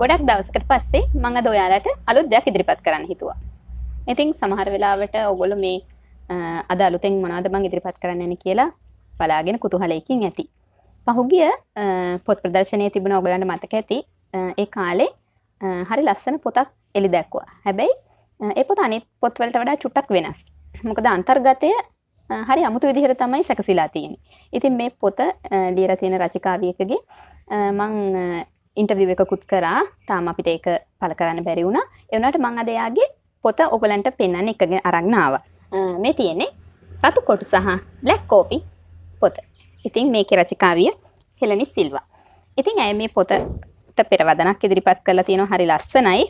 ගොඩක් දවසකට පස්සේ මං අද ඔයාලට අලුත් දෙයක් ඉදිරිපත් කරන්න හිතුවා. ඉතින් සමහර වෙලාවට ඔගොල්ලෝ මේ අද අලුතෙන් මොනවද මං ඉදිරිපත් කරන්න යන්නේ කියලා බලාගෙන කුතුහලයකින් ඇති. පහුගිය පොත් ප්‍රදර්ශනයේ තිබුණ ඔයගලන්ට මතක ඇති ඒ කාලේ හරි ලස්සන පොතක් එලි දැක්වුවා. හැබැයි ඒ පොත අනිත් පොත්වලට වඩා චුට්ටක් වෙනස්. මොකද අන්තර්ගතය හරි අමුතු විදිහට තමයි සැකසීලා තියෙන්නේ. ඉතින් මේ පොත ලියලා තියෙන රචිකාවියකගේ මං ඉන්ටවිව එකකුත් කරා තාම අපිට ඒක පල කරන්න බැරි වුණා එවනට මං අදයාගේ පොත ඔගලන්ට පෙන්න්න එකගෙන අරක්නාව මේ තියෙන්නේ රතු කොටු සහ බ්ලක් කෝපි පොත ඉතින් මේක රචිකාවිය හෙලනි සිල්වා ඉතින් ඇය මේ පොතට පෙරවදනක් ඉදිරිපත් කරලා තියෙන හරි ලස්සනයි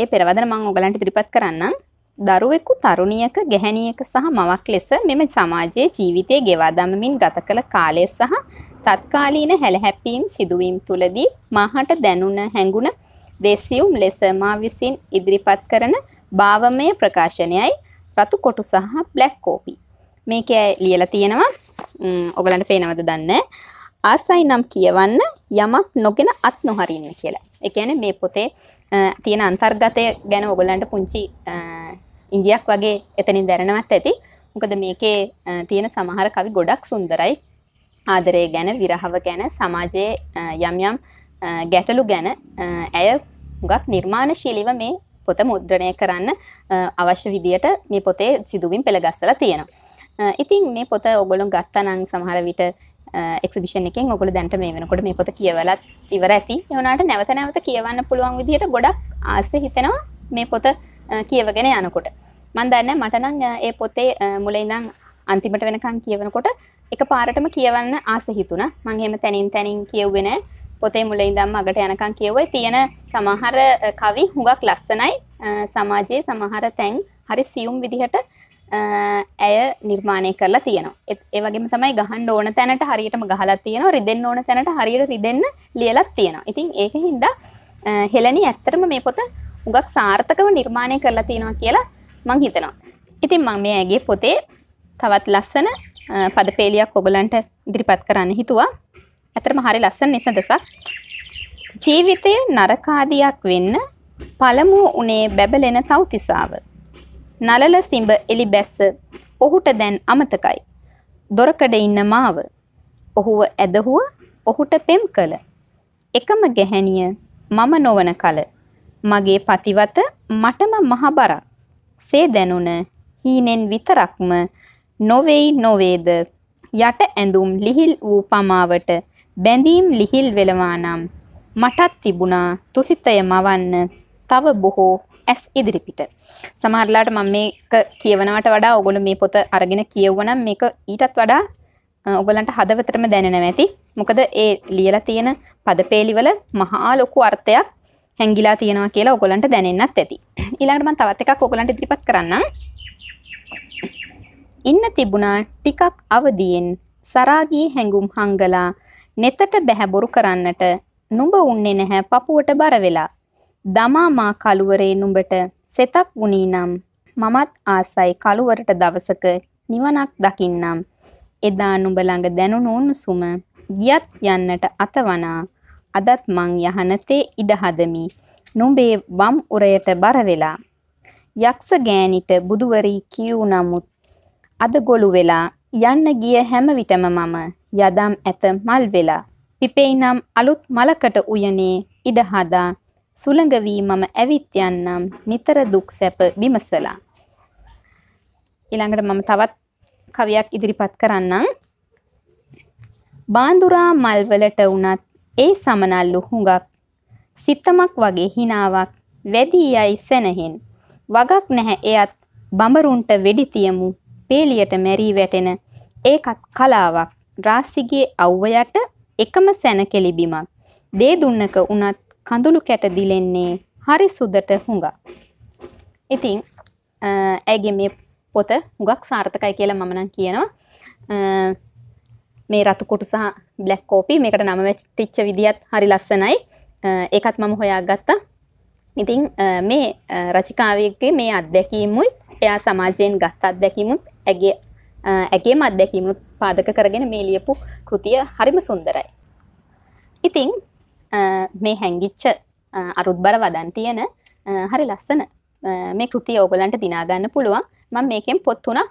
ඒ පෙරවදන මං ඔගලන්ට ඉදිරිපත් කරන්නම් දරුවෙකු තරුණියක ගැහැණියක සහ මවක් ලෙස මෙම සමාජයේ ජීවිතය ගෙවා දමමින් ගත කළ කාලය සහ තත්කාලීන හැලහැප්පීම් සිදුවීම් තුළදී මාහට දැනුණ හැඟුණ දෙසියුම් ලෙස මා විසින් ඉදිරිපත් කරන භාවමය ප්‍රකාශනයයි රතු කොටු සහ බ්ලැක් කෝපි. මේකේ ලියලා තියෙනවා ඔයගලන්ට පේනවද දන්නේ ආසයි නම් කියවන්න යමක් නොගෙන අත් නොහරින්න කියලා. ඒ කියන්නේ මේ පොතේ තියෙන අන්තර්ගතය ගැන ඔයගලන්ට පුංචි ඉංගියක් වගේ එතනින් දැනනවත් ඇති. මොකද මේකේ තියෙන සමහර කවි ගොඩක් සුන්දරයි. ආදරය ගැන, විරහව ගැන, සමාජයේ යම් යම් ගැටලු ගැන ඇය හුඟක් නිර්මාණශීලීව මේ පොත මුද්‍රණය කරන්න අවශ්‍ය විදියට මේ පොතේ සිදුවීම් පෙළගස්සලා තියෙනවා. ඉතින් මේ පොත ඔගොලො ගත්තනං සමහර විට එක්ෂිෂන් එකෙන් ඔගොල දැන්ට මේ වෙනකොට මේ පොත කියවලත් ඉවර ඇති එවනාට නැවත නැවත කියවන්න පුළුවන් විදිහට ගොඩක් ආස හිතෙනවා මේ පොත කියවගෙන යනකොට මන් දන්න මටනං ඒ පොතේ මුලයිඳං අන්තිමට වෙනකං කියවනකොට එක පාරටම කියවන්න ආස හිතුන මංහෙම තැනින් තැනින් කියව්වෙන පොතේ මුලයිඳම් අගට යනකං කියවයි තියෙන සමහර කවි හුඟක් ලස්සනයි සමාජයේ සමහර තැන් හරි සියුම් විදිහට ඇය නිර්මාණය කරලා තියෙනවා ඒවගේම තමයි ගහන් ඕන තැනට හරියටම ගහලා තියෙනවා රිදෙන් ඕන තැනට හරියට රිදෙන්න ලියලත් තියෙනවා ඉතින් ඒක හින්දා හෙලනි ඇත්තරම මේ පොත උගක් සාර්ථකව නිර්මාණය කරලා තියෙනවා කියලා මං හිතනවා. ඉතින් මං මේ ඇගේ පොතේ තවත් ලස්සන පදපේලියක් ඔගලන්ට ඉදිරිපත් කරන්න හිතුවා. ඇතරම හරි ලස්සන නිසඳසක්. ජීවිතය නරකාදියක් වෙන්න පළමුව උනේ බැබලෙන තව්තිසාව. නලල සිඹ එලි බැස්ස ඔහුට දැන් අමතකයි. දොරකඩ ඉන්න මාව. ඔහුව ඇදහුව ඔහුට පෙම් කළ. එකම ගැහැණිය මම නොවන කල. මගේ පතිවත මටම මහ බරක්. සේ දැනුණ හීනෙන් විතරක්ම නොවේයි නොවේද යට ඇඳුම් ලිහිල් වූ පමාවට බැඳීම් ලිහිල් වෙලවා නම් මටත් තිබුණා තුසිතය මවන්න තව බොහෝ ඇස් ඉදිරිපිට. සමහරලාට මම මේක කියවනවට වඩා ඔගොල්ලෝ මේ පොත අරගෙන කියවුවනම් මේක ඊටත් වඩා ඔගලන්ට හදවතටම දැනෙනවා ඇති. මොකද ඒ ලියලා තියෙන පදපේලිවල මහා ලොකු අර්ථයක් හැංගිලා තියෙනවා කියලා ඔයගලන්ට දැනෙන්නත් ඇති. ඊළඟට මම තවත් එකක් ඔයගලන්ට ඉදිරිපත් කරන්නම්. ඉන්න තිබුණා ටිකක් අවදියෙන් සරාගී හැඟුම් හංගලා නෙතට බැහැබොරු කරන්නට නුඹ උන්නේ නැහැ පපුවට බර වෙලා. දමා මා කලුවරේ නුඹට සෙතක් වුණී නම් මමත් ආසයි කලුවරට දවසක නිවනක් දකින්නම්. එදා නුඹ ළඟ දැනුණු උණුසුම ගියත් යන්නට අතවනා අදත් මං යහනතේ ඉඩ හදමි. නුඹේ වම් උරයට බර වෙලා. යක්ෂ ගෑණිට බුදුවරී කියූ නමුත් අද ගොළු වෙලා යන්න ගිය හැම විටම මම යදම් ඇත මල් වෙලා. පිපෙයි නම් අලුත් මලකට උයනේ ඉඩ හදා සුළඟ වී මම ඇවිත් යන්නම් නිතර දුක් සැප විමසලා. ඊළඟට මම තවත් කවියක් ඉදිරිපත් කරන්නම්. බාඳුරා මල්වලට වුණත් ඒ සමනල්ලු හුඟක් සිත්තමක් වගේ හිනාවක් වැදී යයි සැනහෙන් වගක් නැහැ එයත් බඹරුන්ට වෙඩි තියමු පේලියට මැරී වැටෙන ඒකත් කලාවක් රාසිගේ අව්වයට එකම සැන කෙලිබිමක් දේ දුන්නක වුණත් කඳුළු කැට දිලෙන්නේ හරි සුදට හුඟක් ඉතින් ඇගේ මේ පොත හුඟක් සාර්ථකයි කියලා මම නම් කියනවා මේ රතු කුටු සහ බ්ලැක් කෝපි මේකට නම ටිච්ච විදිහත් හරි ලස්සනයි. ඒකත් මම හොයාගත්තා. ඉතින් මේ රචිකාවගේ මේ අත්දැකීමුයි එයා සමාජයෙන් ගත් අත්දැකීමුත් ඇගේ ඇගේම අත්දැකීමුත් පාදක කරගෙන මේ ලියපු කෘතිය හරිම සුන්දරයි. ඉතින් මේ හැංගිච්ච අරුත්බර වදන් තියෙන හරි ලස්සන මේ කෘතිය ඕගලන්ට දිනාගන්න පුළුවන් මම මේකෙන් පොත් තුනක්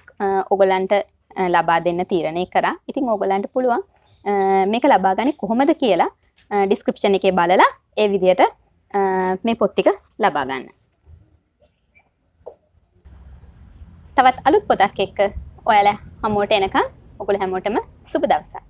ඔගලන්ට ලබා දෙන්න තීරණය කරා. ඉතින් ඕගලන්ට පුළුවන් මේක ලබා ගනි කොහොමද කියලා ඩිස්ක්‍රප්ෂණ එකේ බලලා ඒ විදියට මේ පොත්තික ලබා ගන්න. තවත් අලුත් පොතක් එක්ක ඔයාලා හමුවට එනකම් ඔගොල්ලෝ හැමෝටම සුබ දවසක්.